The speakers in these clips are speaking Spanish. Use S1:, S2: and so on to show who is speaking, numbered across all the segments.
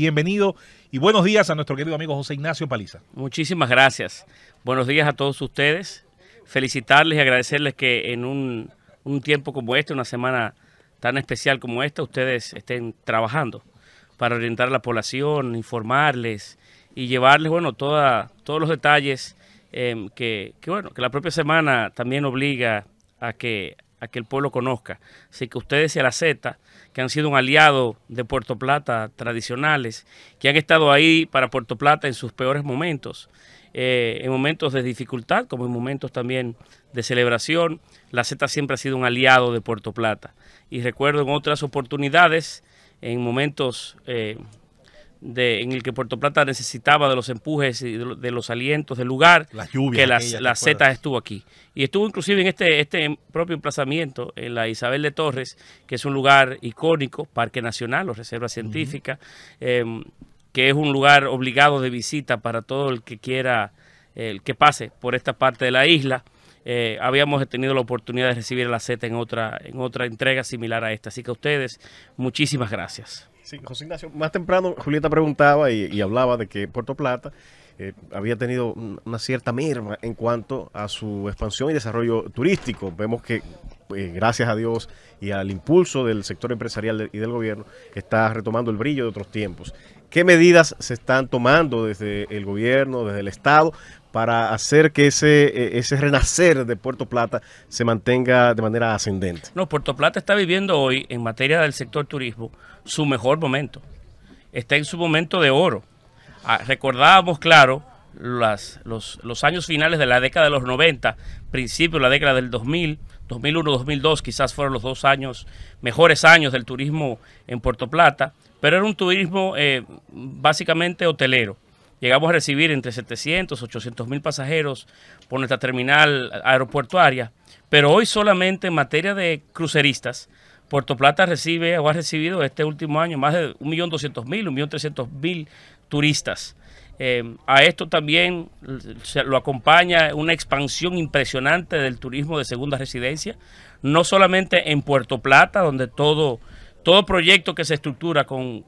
S1: Bienvenido y buenos días a nuestro querido amigo José Ignacio Paliza. Muchísimas gracias.
S2: Buenos días a todos ustedes. Felicitarles y agradecerles que en un, tiempo como este, una semana tan especial como esta, ustedes estén trabajando para orientar a la población, informarles y llevarles, bueno, todos los detalles em, que, bueno, que la propia semana también obliga a que a que el pueblo conozca. Así que ustedes y a la Z, que han sido un aliado de Puerto Plata tradicionales, que han estado ahí para Puerto Plata en sus peores momentos, eh, en momentos de dificultad como en momentos también de celebración, la Z siempre ha sido un aliado de Puerto Plata. Y recuerdo en otras oportunidades, en momentos... Eh, de, en el que Puerto Plata necesitaba de los empujes y de, los alientos del lugar, que la Z estuvo aquí. Y estuvo inclusive en este, este propio emplazamiento, en la Isabel de Torres, que es un lugar icónico, Parque Nacional o Reserva Científica, em, que es un lugar obligado de visita para todo el que quiera, el que pase por esta parte de la isla. Eh, habíamos tenido la oportunidad de recibir a la Z en otra, en otra entrega similar a esta. Así que a ustedes, muchísimas gracias.
S1: Sí, José Ignacio, más temprano Julieta preguntaba y, hablaba de que Puerto Plata eh, había tenido una cierta mirma en cuanto a su expansión y desarrollo turístico. Vemos que eh, gracias a Dios y al impulso del sector empresarial y del gobierno, está retomando el brillo de otros tiempos. ¿Qué medidas se están tomando desde el gobierno, desde el Estado, para hacer que ese, e, ese renacer de Puerto Plata se mantenga de manera ascendente?
S2: No, Puerto Plata está viviendo hoy, en materia del sector turismo, su mejor momento. Está en su momento de oro. Ah, recordábamos, claro, los, años finales de la década de los 90, principio de la década del 2000, 2001, 2002, quizás fueron los dos años, mejores años del turismo en Puerto Plata, pero era un turismo eh, básicamente hotelero Llegamos a recibir entre 700, 800 mil pasajeros por nuestra terminal aeroportuaria, pero hoy solamente en materia de cruceristas, Puerto Plata recibe o ha recibido este último año más de 1.200.000, 1.300.000 turistas. Eh, a esto también lo acompaña una expansión impresionante del turismo de segunda residencia, no solamente en Puerto Plata, donde todo todo proyecto que se estructura con,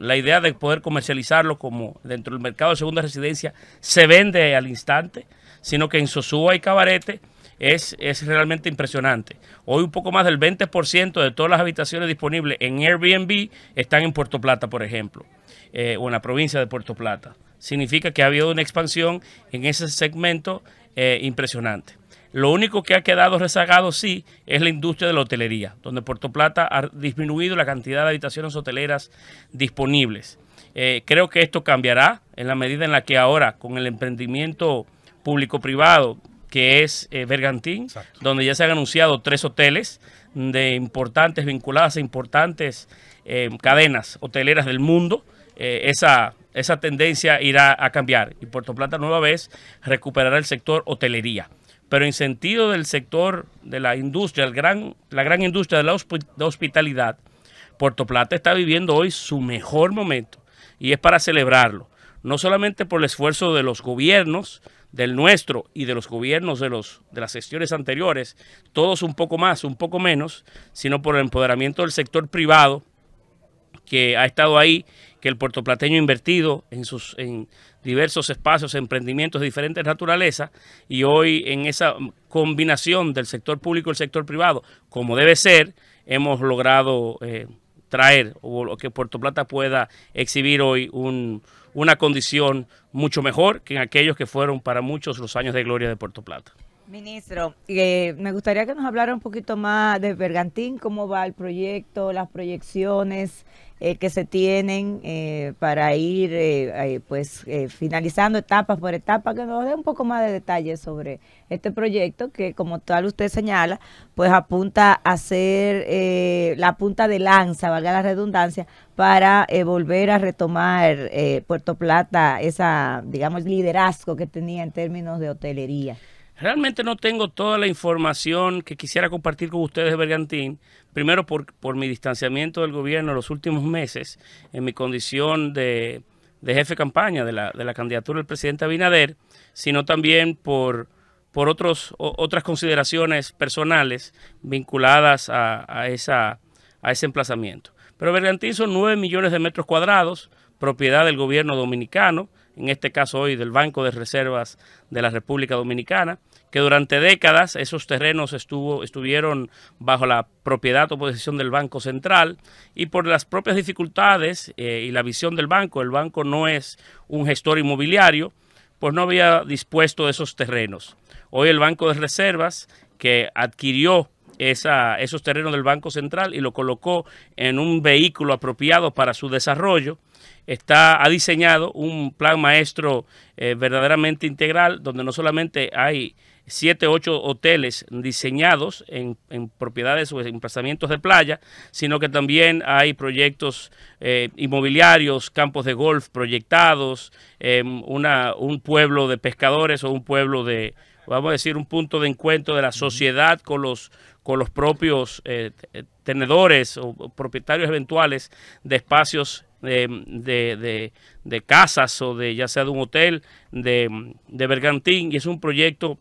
S2: la idea de poder comercializarlo como dentro del mercado de segunda residencia se vende al instante, sino que en Sosúa y Cabarete es, es realmente impresionante. Hoy un poco más del 20% de todas las habitaciones disponibles en Airbnb están en Puerto Plata, por ejemplo, eh, o en la provincia de Puerto Plata. Significa que ha habido una expansión en ese segmento eh, impresionante. Lo único que ha quedado rezagado, sí, es la industria de la hotelería, donde Puerto Plata ha disminuido la cantidad de habitaciones hoteleras disponibles. Eh, creo que esto cambiará en la medida en la que ahora, con el emprendimiento público-privado, que es eh, Bergantín, donde ya se han anunciado tres hoteles de importantes, vinculadas a importantes eh, cadenas hoteleras del mundo, esa, esa tendencia irá a cambiar y Puerto Plata nueva vez recuperará el sector hotelería pero en sentido del sector de la industria, la gran industria de la hospitalidad, Puerto Plata está viviendo hoy su mejor momento y es para celebrarlo, no solamente por el esfuerzo de los gobiernos, del nuestro y de los gobiernos de, los, de las gestiones anteriores, todos un poco más, un poco menos, sino por el empoderamiento del sector privado que ha estado ahí, que el puertoplateño ha invertido en, sus, en, diversos espacios, emprendimientos de diferentes naturalezas y hoy en esa combinación del sector público y el sector privado, como debe ser, hemos logrado eh, traer o que Puerto Plata pueda exhibir hoy una condición mucho mejor que en aquellos que fueron para muchos los años de gloria de Puerto Plata. Ministro, eh, me gustaría que nos hablara un poquito más de Bergantín, cómo va el proyecto, las proyecciones eh, que se tienen eh, para ir pues finalizando etapa por etapa, que nos dé un poco más de detalles sobre este proyecto que como tal usted señala, pues apunta a ser la punta de lanza, valga la redundancia, para volver a retomar Puerto Plata, esa digamos liderazgo que tenía en términos de hotelería. Realmente no tengo toda la información que quisiera compartir con ustedes de Bergantín, primero por, por mi distanciamiento del gobierno en los últimos meses, en mi condición de, de jefe de campaña de la, de la, candidatura del presidente Abinader, sino también por, por otros, otras consideraciones personales vinculadas a, a, esa, a ese emplazamiento. Pero Bergantín son 9 millones de metros cuadrados, propiedad del gobierno dominicano, en este caso hoy del Banco de Reservas de la República Dominicana que durante décadas esos terrenos estuvo, estuvieron bajo la propiedad o posesión del Banco Central y por las propias dificultades eh, y la visión del banco, el banco no es un gestor inmobiliario, pues no había dispuesto esos terrenos. Hoy el Banco de Reservas, que adquirió esa, esos terrenos del Banco Central y lo colocó en un vehículo apropiado para su desarrollo, está, ha diseñado un plan maestro eh, verdaderamente integral donde no solamente hay siete ocho hoteles diseñados en, propiedades o emplazamientos de playa, sino que también hay proyectos eh, inmobiliarios, campos de golf proyectados, em, un pueblo de pescadores o un pueblo de, vamos a decir, un punto de encuentro de la sociedad con los, con los propios eh, eh, tenedores o propietarios eventuales de espacios em, de, de, casas o de ya sea de un hotel, de, de Bergantín, y es un proyecto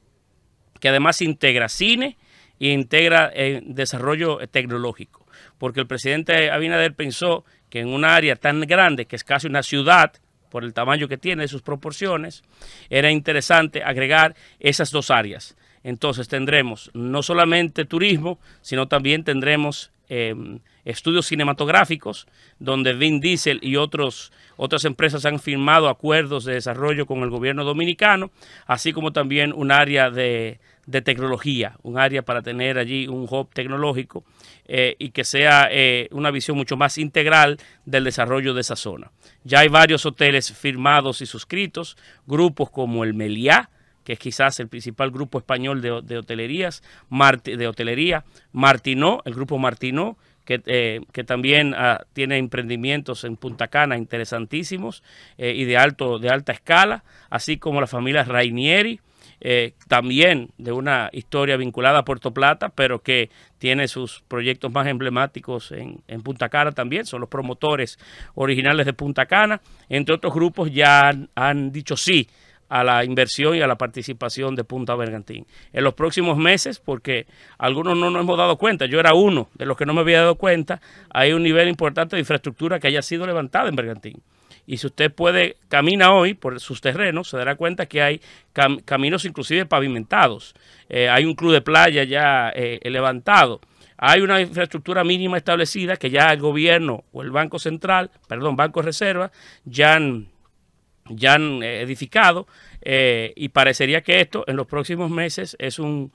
S2: que además integra cine e integra eh, desarrollo eh, tecnológico. Porque el presidente Abinader pensó que en un área tan grande, que es casi una ciudad, por el tamaño que tiene, sus proporciones, era interesante agregar esas dos áreas. Entonces tendremos no solamente turismo, sino también tendremos... Em, estudios cinematográficos, donde Vin Diesel y otros, otras empresas han firmado acuerdos de desarrollo con el gobierno dominicano, así como también un área de, tecnología, un área para tener allí un hub tecnológico eh, y que sea eh, una visión mucho más integral del desarrollo de esa zona. Ya hay varios hoteles firmados y suscritos, grupos como el Meliá, que es quizás el principal grupo español de, hotelerías, de hotelería, Martino, el grupo Martino, eh, que, también ah, tiene emprendimientos en Punta Cana interesantísimos eh, y de, alto, de alta escala, así como la familia Rainieri. Eh, también de una historia vinculada a Puerto Plata, pero que tiene sus proyectos más emblemáticos en, Punta Cana también, son los promotores originales de Punta Cana, entre otros grupos ya han dicho sí a la inversión y a la participación de Punta Bergantín. En los próximos meses, porque algunos no nos hemos dado cuenta, yo era uno de los que no me había dado cuenta, hay un nivel importante de infraestructura que haya sido levantada en Bergantín. Y si usted puede, camina hoy por sus terrenos, se dará cuenta que hay caminos inclusive pavimentados. Eh, hay un club de playa ya eh, levantado. Hay una infraestructura mínima establecida que ya el gobierno o el Banco Central, perdón, Banco Reserva, ya han ya han eh, edificado eh, y parecería que esto en los próximos meses es un,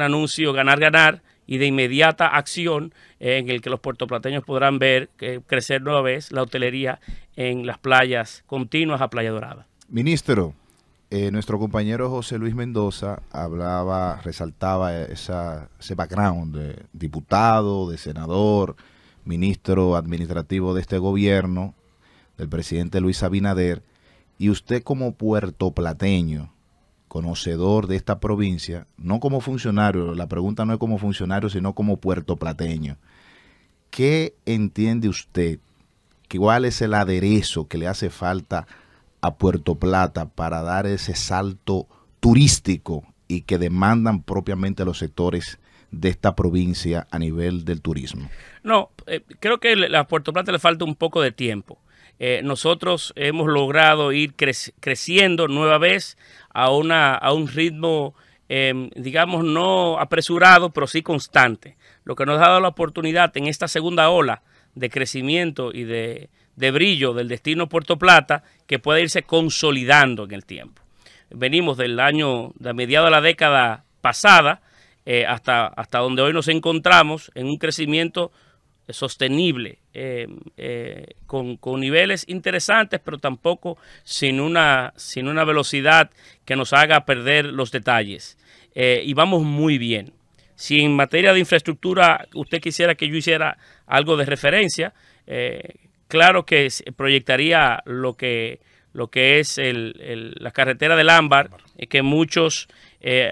S2: anuncio ganar-ganar y de inmediata acción eh, en el que los puertoplateños podrán ver crecer nueva vez la hotelería en las playas continuas a Playa Dorada.
S1: Ministro, nuestro compañero José Luis Mendoza hablaba, resaltaba esa, ese background de diputado, de senador, ministro administrativo de este gobierno, del presidente Luis Abinader y usted como puertoplateño, conocedor de esta provincia, no como funcionario, la pregunta no es como funcionario, sino como puertoplateño, ¿qué entiende usted? ¿Cuál es el aderezo que le hace falta a Puerto Plata para dar ese salto turístico y que demandan propiamente los sectores de esta provincia a nivel del turismo?
S2: No, eh, creo que a Puerto Plata le falta un poco de tiempo. Eh, nosotros hemos logrado ir creciendo nueva vez a, una, a un ritmo, em, digamos, no apresurado, pero sí constante, lo que nos ha dado la oportunidad en esta segunda ola de crecimiento y de, brillo del destino Puerto Plata que puede irse consolidando en el tiempo. Venimos del año, de mediados de la década pasada, eh, hasta, hasta donde hoy nos encontramos en un crecimiento sostenible, eh, eh, con, niveles interesantes, pero tampoco sin una, sin una velocidad que nos haga perder los detalles. Eh, y vamos muy bien. Si en materia de infraestructura usted quisiera que yo hiciera algo de referencia, claro que proyectaría lo que, lo que es la carretera del ámbar, que muchos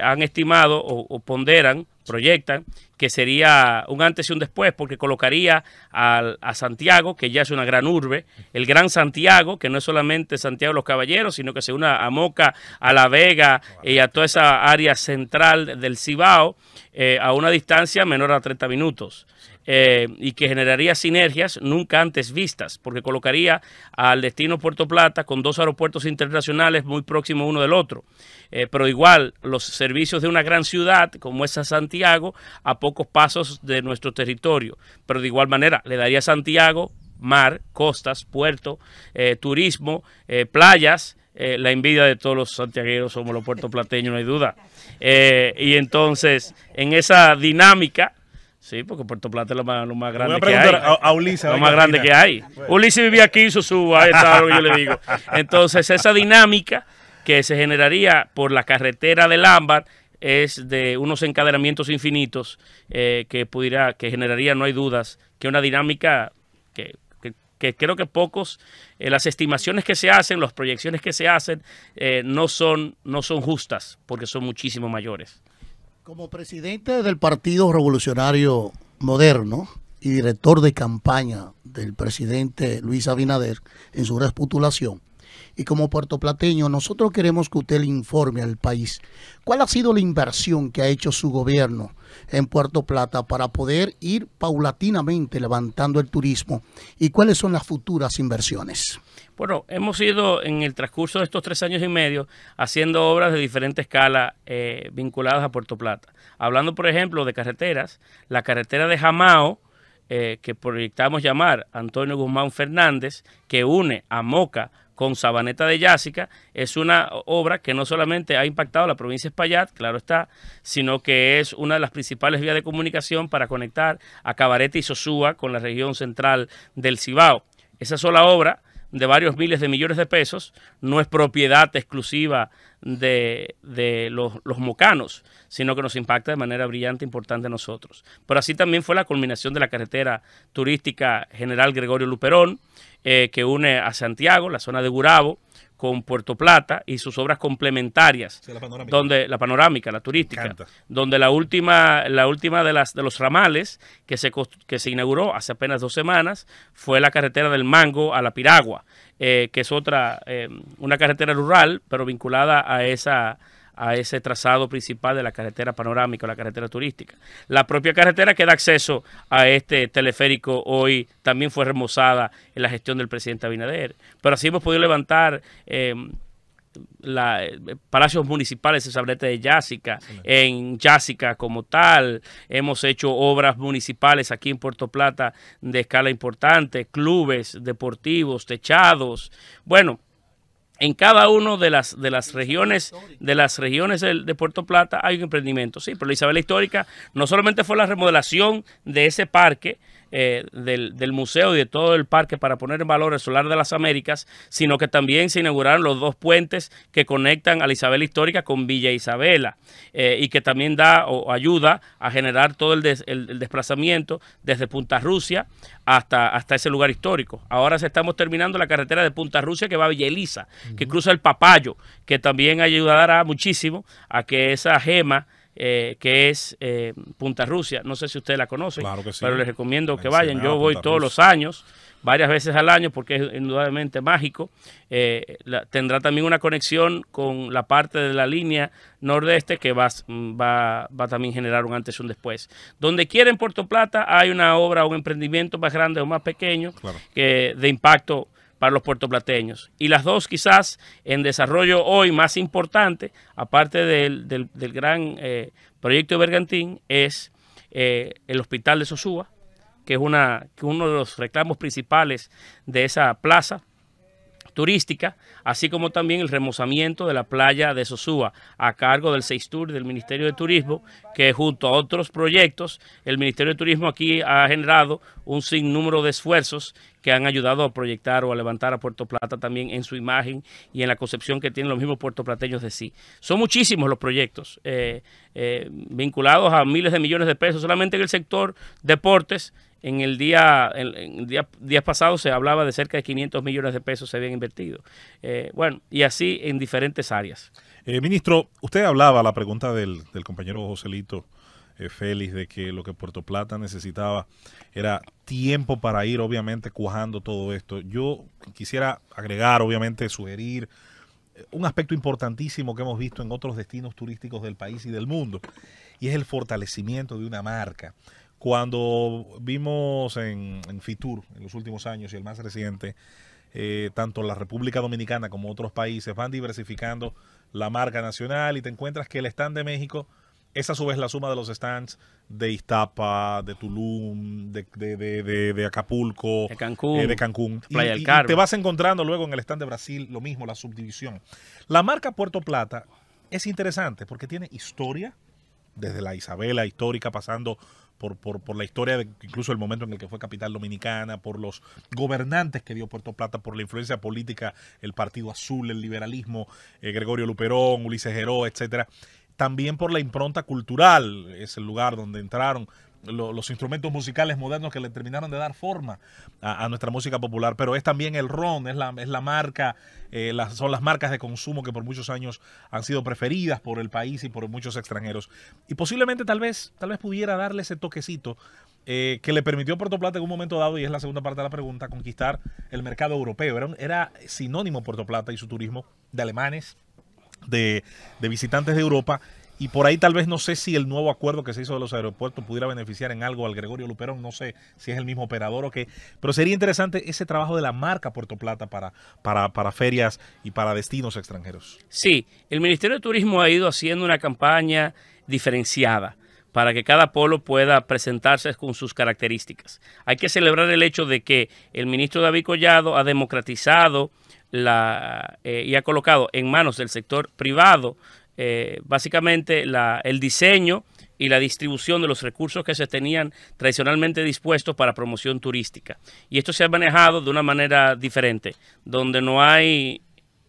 S2: han estimado o ponderan proyectan, que sería un antes y un después, porque colocaría a Santiago, que ya es una gran urbe, el gran Santiago, que no es solamente Santiago de los Caballeros, sino que se une a Moca, a La Vega eh, y a toda esa área central del Cibao, eh, a una distancia menor a 30 minutos. Eh, y que generaría sinergias nunca antes vistas, porque colocaría al destino Puerto Plata con dos aeropuertos internacionales muy próximos uno del otro. Eh, pero igual, los servicios de una gran ciudad como es Santiago, a pocos pasos de nuestro territorio. Pero de igual manera, le daría a Santiago mar, costas, puerto, eh, turismo, playas. la envidia de todos los santiagueros somos los puertoplateños, no hay duda. y entonces, en esa dinámica, Sí, porque Puerto Plata es lo más, grande que hay.
S1: A, Ulises. Lo más grande que hay.
S2: Ulises vivía aquí, hizo su... Ahí está yo le digo. Entonces, esa dinámica que se generaría por la carretera del ámbar es de unos encadenamientos infinitos eh, que pudiera, que generaría, no hay dudas, que una dinámica que, creo que pocos, eh, las estimaciones que se hacen, las proyecciones que se hacen, eh, no, son, no son justas, porque son muchísimo mayores. Como presidente del Partido Revolucionario Moderno y director de campaña del presidente Luis Abinader en su
S1: resputulación, y como puertoplateño nosotros queremos que usted le informe al país cuál ha sido la inversión que ha hecho su gobierno en Puerto Plata para poder ir paulatinamente levantando el turismo y cuáles son las futuras inversiones.
S2: Bueno, hemos ido en el transcurso de estos tres años y medio haciendo obras de diferente escala eh, vinculadas a Puerto Plata. Hablando, por ejemplo, de carreteras, la carretera de Jamao, eh, que proyectamos llamar Antonio Guzmán Fernández, que une a Moca con Sabaneta de Yásica. Es una obra que no solamente ha impactado a la provincia de Espaillat, claro está, sino que es una de las principales vías de comunicación para conectar a Cabarete y Sosúa con la región central del Cibao. Esa sola obra de varios miles de millones de pesos, no es propiedad exclusiva de, los, mocanos, sino que nos impacta de manera brillante e importante a nosotros. Pero así también fue la culminación de la carretera turística General Gregorio Luperón, eh, que une a Santiago, la zona de Gurabo, con Puerto Plata y sus obras complementarias, donde la panorámica, la turística, donde la última, la última de las de los ramales que se que se inauguró hace apenas dos semanas fue la carretera del Mango a la Piragua, eh, que es otra eh, una carretera rural pero vinculada a esa a ese trazado principal de la carretera panorámica la carretera turística. La propia carretera que da acceso a este teleférico hoy también fue remozada en la gestión del presidente Abinader. Pero así hemos podido levantar... Em, eh, palacios municipales, el sabrete de Yásica, en Yásica como tal. Hemos hecho obras municipales aquí en Puerto Plata de escala importante, clubes deportivos, techados. Bueno, en cada una de las, de las regiones, de, las regiones de, Puerto Plata hay un emprendimiento. Sí, pero la Isabela Histórica no solamente fue la remodelación de ese parque, eh, del, museo y de todo el parque para poner en valor el solar de las Américas, sino que también se inauguraron los dos puentes que conectan a la Isabela Histórica con Villa Isabela eh, y que también da o ayuda a generar todo el, desplazamiento desde Punta Rusia hasta, hasta ese lugar histórico. Ahora se estamos terminando la carretera de Punta Rusia que va a Villa Elisa, que cruza el Papayo, que también ayudará muchísimo a que esa gema eh, que es eh, Punta Rusia. No sé si usted la conoce, pero les recomiendo que vayan. Yo voy todos los años, varias veces al año, porque es indudablemente mágico. Eh, tendrá también una conexión con la parte de la línea nordeste que va, va, a también generar un antes y un después. Donde quiera en Puerto Plata hay una obra, un emprendimiento más grande o más pequeño que de impacto para los puertoplateños. Y las dos quizás en desarrollo hoy más importante, aparte del, gran eh, proyecto de Bergantín, es eh, el hospital de Sosúa, que es una, que uno de los reclamos principales de esa plaza turística, así como también el remozamiento de la playa de Sosúa a cargo del Tour del Ministerio de Turismo, que junto a otros proyectos, el Ministerio de Turismo aquí ha generado un sinnúmero de esfuerzos que han ayudado a proyectar o a levantar a Puerto Plata también en su imagen y en la concepción que tienen los mismos puertoplateños de sí. Son muchísimos los proyectos eh, eh, vinculados a miles de millones de pesos, solamente en el sector deportes. En el día, en, días pasados se hablaba de cerca de 500 millones de pesos se habían invertido. Eh, bueno, y así en diferentes áreas.
S1: ministro, usted hablaba la pregunta del, del compañero Joselito eh, Félix, de que lo que Puerto Plata necesitaba era tiempo para ir, obviamente, cuajando todo esto. Yo quisiera agregar, obviamente, sugerir eh, un aspecto importantísimo que hemos visto en otros destinos turísticos del país y del mundo, y es el fortalecimiento de una marca. Cuando vimos en, Fitur en los últimos años y el más reciente, eh, tanto la República Dominicana como otros países van diversificando la marca nacional y te encuentras que el stand de México esa a su vez la suma de los stands de Iztapa, de Tulum, de, de, de, de Acapulco, de Cancún. Eh, de Cancún. Playa del Carmen. te vas encontrando luego en el stand de Brasil lo mismo, la subdivisión. La marca Puerto Plata es interesante porque tiene historia, desde la Isabela histórica, pasando por, la historia, incluso el momento en el que fue capital dominicana, por los gobernantes que dio Puerto Plata, por la influencia política, el Partido Azul, el liberalismo, eh, Gregorio Luperón, Ulises Heró, etcétera también por la impronta cultural, es el lugar donde entraron los instrumentos musicales modernos que le terminaron de dar forma a, nuestra música popular, pero es también el ron, es la, es la marca, eh, son las marcas de consumo que por muchos años han sido preferidas por el país y por muchos extranjeros. Y posiblemente tal vez, tal vez pudiera darle ese toquecito eh, que le permitió a Puerto Plata en un momento dado, y es la segunda parte de la pregunta, conquistar el mercado europeo. era sinónimo Puerto Plata y su turismo de alemanes, de, visitantes de Europa. Y por ahí tal vez no sé si el nuevo acuerdo que se hizo de los aeropuertos pudiera beneficiar en algo al Gregorio Luperón, no sé si es el mismo operador o qué, pero sería interesante ese trabajo de la marca Puerto Plata para, para, para ferias y para destinos extranjeros. Sí,
S2: el Ministerio de Turismo ha ido haciendo una campaña diferenciada para que cada polo pueda presentarse con sus características. Hay que celebrar el hecho de que el ministro David Collado ha democratizado la, eh, y ha colocado en manos del sector privado eh, básicamente la, el diseño y la distribución de los recursos que se tenían tradicionalmente dispuestos para promoción turística. Y esto se ha manejado de una manera diferente, donde no hay,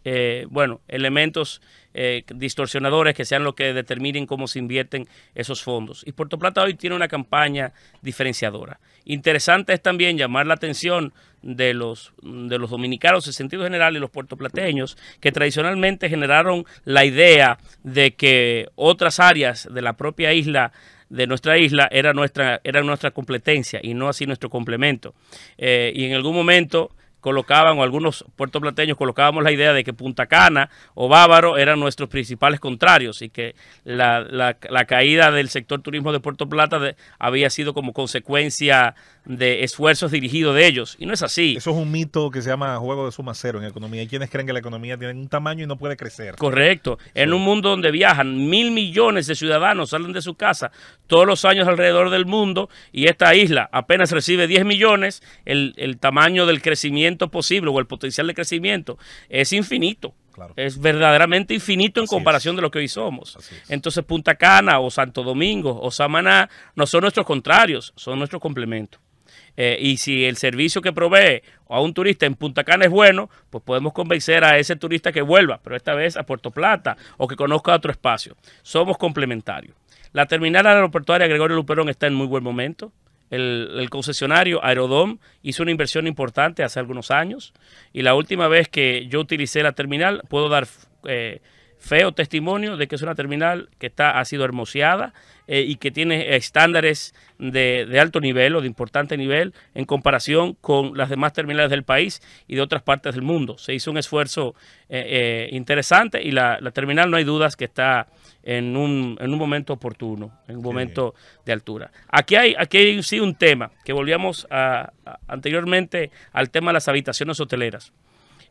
S2: eh, bueno, elementos eh, distorsionadores que sean los que determinen cómo se invierten esos fondos. Y Puerto Plata hoy tiene una campaña diferenciadora. Interesante es también llamar la atención de los, de los dominicanos en sentido general y los puertoplateños que tradicionalmente generaron la idea de que otras áreas de la propia isla de nuestra isla era nuestra, era nuestra competencia y no así nuestro complemento. Eh, y en algún momento colocaban, o algunos puertoplateños colocábamos la idea de que Punta Cana o Bávaro eran nuestros principales contrarios y que la, la, caída del sector turismo de Puerto Plata había sido como consecuencia
S1: de esfuerzos dirigidos de ellos. Y no es así. Eso es un mito que se llama juego de suma cero en economía. Hay quienes creen que la economía tiene un tamaño y no puede crecer.
S2: Correcto.
S1: En un mundo donde viajan mil
S2: millones de ciudadanos, salen de su casa todos los años alrededor del mundo y esta isla apenas recibe 10 millones, el, tamaño del crecimiento posible o el potencial de crecimiento es infinito. Es verdaderamente infinito en comparación de lo que hoy somos. Entonces Punta Cana o Santo Domingo o Samaná no son nuestros contrarios, son nuestros complementos. Eh, y si el servicio que provee a un turista en Punta Cana es bueno, pues podemos convencer a ese turista que vuelva, pero esta vez a Puerto Plata o que conozca otro espacio. Somos complementarios. La terminal aeroportuaria Gregorio Luperón está en muy buen momento. El, concesionario Aerodom hizo una inversión importante hace algunos años y la última vez que yo utilicé la terminal, puedo dar eh, feo testimonio de que es una terminal que está, ha sido hermoseada eh, y que tiene estándares de, alto nivel o de importante nivel en comparación con las demás terminales del país y de otras partes del mundo. Se hizo un esfuerzo eh, eh, interesante y la, terminal no hay dudas que está en un, en un momento oportuno, en un momento de altura. Aquí hay, aquí sí un tema que volvíamos a, anteriormente al tema de las habitaciones hoteleras.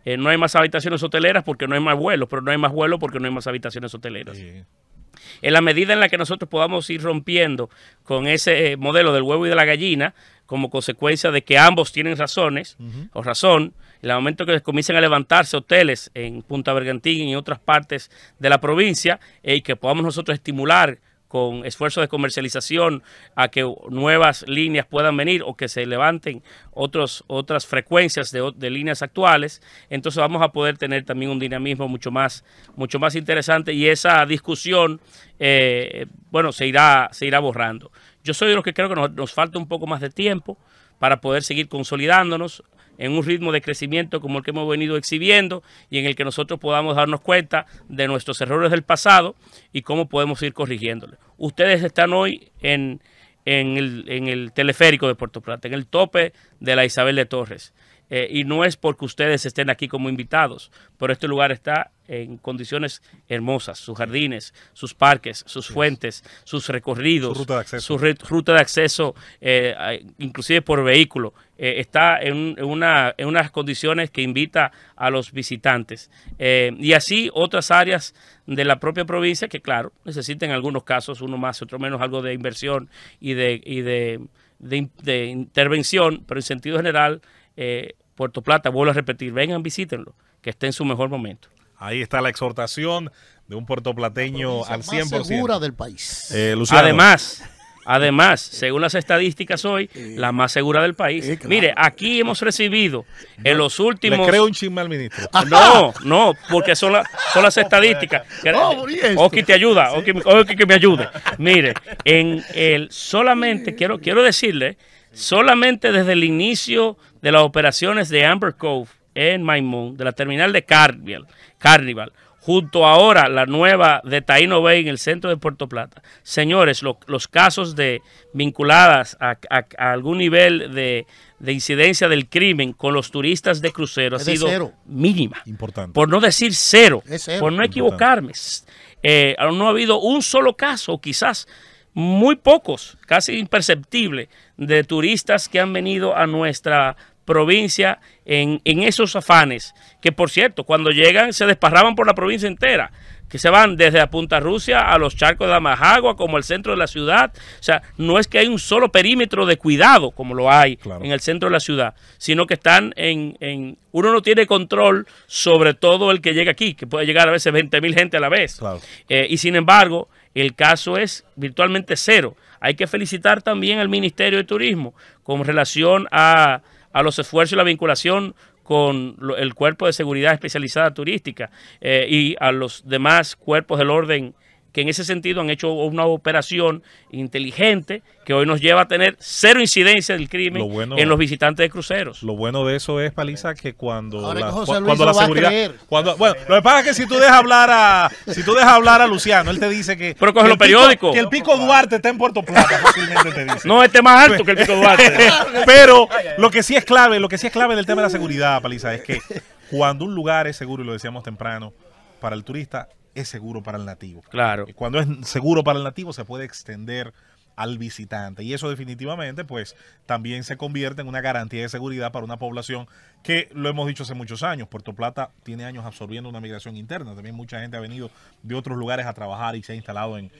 S2: Eh, no hay más habitaciones hoteleras porque no hay más vuelos, pero no hay más vuelos porque no hay más habitaciones hoteleras. En la medida en la que nosotros podamos ir rompiendo con ese eh, modelo del huevo y de la gallina, como consecuencia de que ambos tienen razones o razón, en el momento que comiencen a levantarse hoteles en Punta Bergantín y en otras partes de la provincia, eh, y que podamos nosotros estimular con esfuerzos de comercialización a que nuevas líneas puedan venir o que se levanten otros, otras frecuencias de, líneas actuales, entonces vamos a poder tener también un dinamismo mucho más, mucho más interesante y esa discusión, eh, bueno, se irá, se irá borrando. Yo soy de los que creo que nos, nos falta un poco más de tiempo para poder seguir consolidándonos en un ritmo de crecimiento como el que hemos venido exhibiendo y en el que nosotros podamos darnos cuenta de nuestros errores del pasado y cómo podemos ir corrigiéndolos. Ustedes están hoy en, en, el, teleférico de Puerto Plata, en el tope de la Isabel de Torres. Eh, y no es porque ustedes estén aquí como invitados, pero este lugar está en condiciones hermosas, sus jardines, sus parques, sus fuentes, sus recorridos, su ruta de acceso, eh, inclusive por vehículo, eh, está en, en, unas condiciones que invita a los visitantes. Eh, y así otras áreas de la propia provincia que, claro, necesitan en algunos casos, uno más, otro menos, algo de inversión y de, de, intervención, pero en sentido general, Puerto Plata, vuelvo a repetir, vengan, visítenlo, que esté en su mejor momento. Ahí está la exhortación de un puertoplateño al 100%. Más segura del
S1: país. Eh, además,
S2: Además, según las estadísticas hoy, la más segura del país. Mire, aquí hemos recibido en los últimos... Le creo un
S1: chisme ministro. No,
S2: no, porque son, las son las estadísticas. O Oki te ayuda, o que me ayude. Mire, en el solamente, quiero, quiero decirle, solamente desde el inicio de las operaciones de Amber Cove, en Maimón, de la terminal de Carnival, Carnival junto ahora la nueva de Taino Bay en el centro de Puerto Plata. Señores, los casos de vinculadas a, algún nivel de, incidencia del crimen con los turistas de crucero ha sido mínima. Importante. Por no decir cero, por no equivocarme. Eh, no ha habido un solo caso, quizás muy pocos, casi imperceptible, de turistas que han venido a nuestra provincia en, en esos afanes, que por cierto, cuando llegan se desparraban por la provincia entera que se van desde la Punta Rusia a los charcos de Amajagua, como el centro de la ciudad. O sea, no es que hay un solo perímetro de cuidado, como lo hay en el centro de la ciudad, sino que están en, Uno no tiene control sobre todo el que llega aquí, que puede llegar a veces 20 mil gente a la vez. Eh, y sin embargo, el caso es virtualmente cero. Hay que felicitar también al Ministerio de Turismo con relación a a los esfuerzos y la vinculación con el cuerpo de seguridad especializada turística eh, y a los demás cuerpos del orden que en ese sentido han hecho una operación inteligente que hoy nos lleva a tener cero incidencia del
S1: crimen en los visitantes de cruceros. Lo bueno de eso es, Paliza, que cuando la, cuando la seguridad... bueno, lo que pasa es que si tú dejas hablar a, si tú dejas hablar a Luciano, él te dice que... Pero coge los periódicos. Que el Pico Duarte está en Puerto Plata, No, este más alto que el Pico Duarte. Pero lo que sí es clave, lo que sí es clave del tema de la seguridad, Paliza, es que cuando un lugar es seguro, y lo decíamos temprano, para el turista, es seguro para el nativo. Claro. Cuando es seguro para el nativo, se puede extender al visitante. Y eso definitivamente pues también se convierte en una garantía de seguridad para una población que lo hemos dicho hace muchos años. Puerto Plata tiene años absorbiendo una migración interna. También mucha gente ha venido de otros lugares a trabajar y se ha instalado en,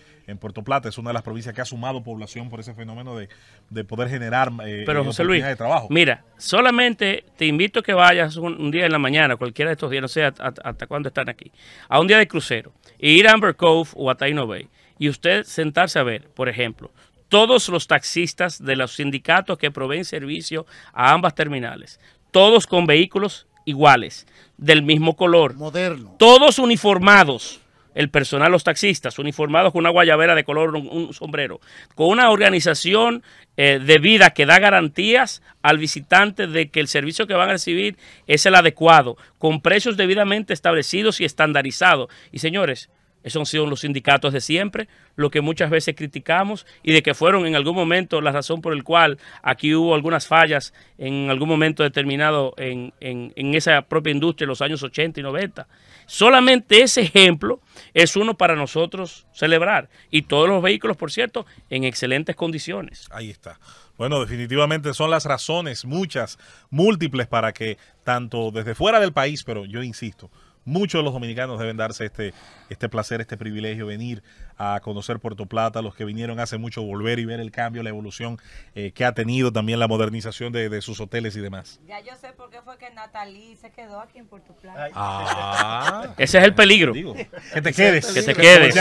S1: Puerto Plata. Es una de las provincias que ha sumado población por ese fenómeno de, poder generar eh, eh, Pero, José Luis, de trabajo. Mira,
S2: solamente te invito que vayas un, día en la mañana, cualquiera de estos días, no sé hasta, hasta cuándo están aquí, a un día de crucero, e ir a Amber Cove o a Taino Bay y usted sentarse a ver, por ejemplo, todos los taxistas de los sindicatos que proveen servicio a ambas terminales, todos con vehículos iguales, del mismo color, moderno, todos uniformados. El personal, los taxistas, uniformados con una guayabera de color, un, sombrero, con una organización debida eh, de vida que da garantías al visitante de que el servicio que van a recibir es el adecuado, con precios debidamente establecidos y estandarizados. Y señores, esos han sido los sindicatos de siempre, lo que muchas veces criticamos y de que fueron en algún momento la razón por el cual aquí hubo algunas fallas en algún momento determinado en, en esa propia industria en los años 80 y 90. Solamente ese ejemplo es uno para nosotros celebrar.
S1: Y todos los vehículos, por cierto, en excelentes condiciones. Ahí está. Bueno, definitivamente son las razones, muchas, múltiples, para que tanto desde fuera del país, pero yo insisto, Muchos de los dominicanos deben darse este, este placer, este privilegio, venir a conocer Puerto Plata, los que vinieron hace mucho, volver y ver el cambio, la evolución eh, que ha tenido también la modernización de, sus hoteles y demás. Ya yo sé por qué fue que Natalí se quedó aquí en Puerto Plata. Ah. ese es el peligro. que te quedes. Que te quedes.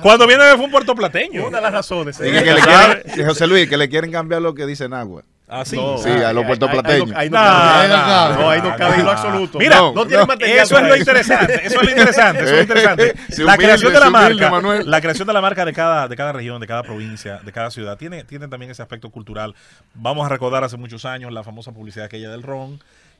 S1: Cuando viene fue un puertoplateño. Una de las razones. José Luis, que le quieren cambiar lo que dicen agua. Ah, ah, sí. a los puertoplateños. Ahí, no, ahí no cabe en lo absoluto. Mira, no, eh, Eso es lo interesante. Eso es lo eh, interesante. Eso eh, es interesante. la creación de la marca. La creación de la marca de cada, de cada región, de cada provincia, de cada ciudad, tiene, tiene también ese aspecto cultural. Vamos a recordar hace muchos años la famosa publicidad aquella del ron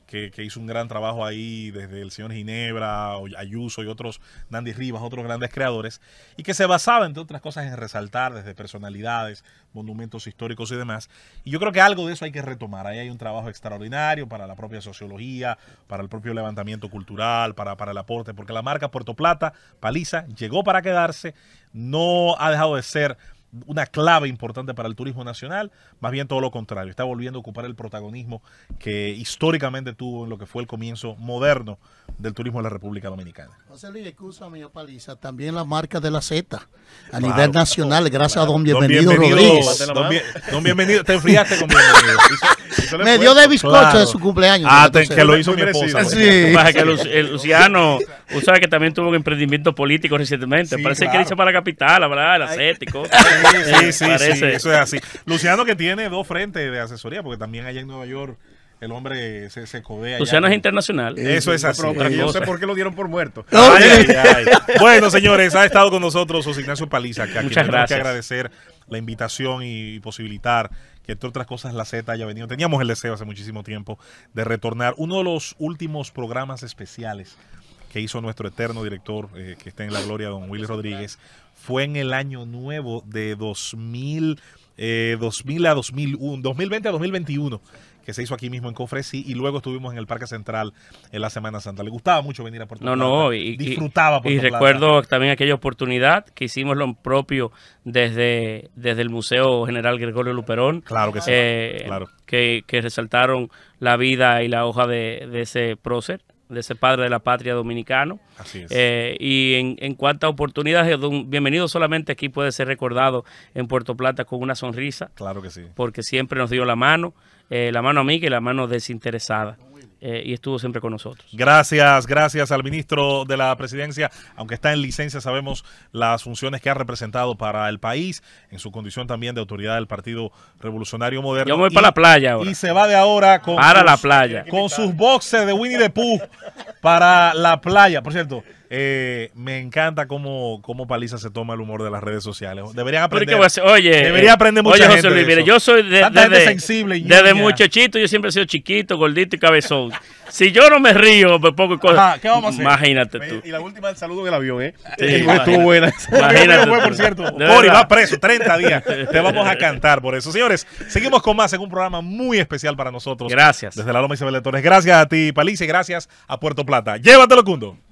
S1: que, hizo un gran trabajo ahí desde el señor Ginebra, Ayuso y otros, Nandi Rivas, otros grandes creadores, y que se basaba, entre otras cosas, en resaltar desde personalidades, monumentos históricos y demás. Y yo creo que algo de eso hay que retomar. Ahí hay un trabajo extraordinario para la propia sociología, para el propio levantamiento cultural, para, para el aporte, porque la marca Puerto Plata, Paliza, llegó para quedarse, no ha dejado de ser una clave importante para el turismo nacional, más bien todo lo contrario, está volviendo a ocupar el protagonismo que históricamente tuvo en lo que fue el comienzo moderno del turismo de la República Dominicana.
S2: José Luis, excusa mi paliza, también la marca
S1: de la Z a nivel nacional, gracias a don Bienvenido, Rodríguez. Don, don, Bienvenido, te enfriaste con Bienvenido. Me dio de bizcocho de su cumpleaños. Ah, que lo hizo mi esposa. Sí. Que el, Luciano,
S2: usted sabe que también tuvo un emprendimiento político recientemente, parece que dice para la capital, la verdad, el acético. sí, sí, sí, eso es así.
S1: Luciano que tiene dos frentes de asesoría, porque también allá en Nueva York el hombre se, codea. Luciano es internacional. Eso es así. No sé por qué lo dieron por muerto. bueno, señores, ha estado con nosotros José Ignacio Paliza, que a que agradecer la invitación y posibilitar que entre otras cosas la Z haya venido. Teníamos el deseo hace muchísimo tiempo de retornar. Uno de los últimos programas especiales que hizo nuestro eterno director, eh, que está en la gloria, don Willy Rodríguez, fue en el año nuevo de 2000, 2000 eh, a 2001, 2020 a 2021 que se hizo aquí mismo en Cofresí y luego estuvimos en el Parque Central en la Semana Santa. Le gustaba mucho venir a Puerto no, No, no, y disfrutaba. y, y recuerdo
S2: también aquella oportunidad que hicimos lo propio desde, desde el Museo General Gregorio Luperón. Claro que eh, Que, resaltaron la vida y la hoja de ese prócer de ese padre de la patria dominicano. Eh, y en, en oportunidades, bienvenido solamente aquí puede ser recordado en Puerto Plata con una sonrisa. Claro que sí. Porque siempre nos dio la mano, eh, la mano amiga y la mano desinteresada. Eh, y estuvo siempre con nosotros.
S1: Gracias, gracias al ministro de la presidencia. Aunque está en licencia, sabemos las funciones que ha representado para el país, en su condición también de autoridad del Partido Revolucionario Moderno. Yo voy para la playa Y se va de ahora para la playa. con sus boxes de Winnie the Pooh para la playa. Por cierto, eh, me encanta cómo, cómo, paliza se toma el humor de las redes sociales. Deberían aprender. Pues, oye, debería aprender mucha José Luis, yo soy de, desde, sensible. Desde
S2: muchachito, yo siempre he sido chiquito, gordito y cabezón. si yo no me río, me pues, pongo ¿Qué vamos a hacer? Imagínate tú. Y la última
S1: del saludo del avión, ¿eh?
S2: estuvo buena. Imagínate. fue, por cierto. Mori va preso, 30 días. Te vamos a
S1: cantar por eso. Señores, seguimos con más en un programa muy especial para nosotros. Gracias. Desde la Loma Isabel de Torres. Gracias a ti, Paliza y Gracias a Puerto Plata. Llévatelo, Cundo.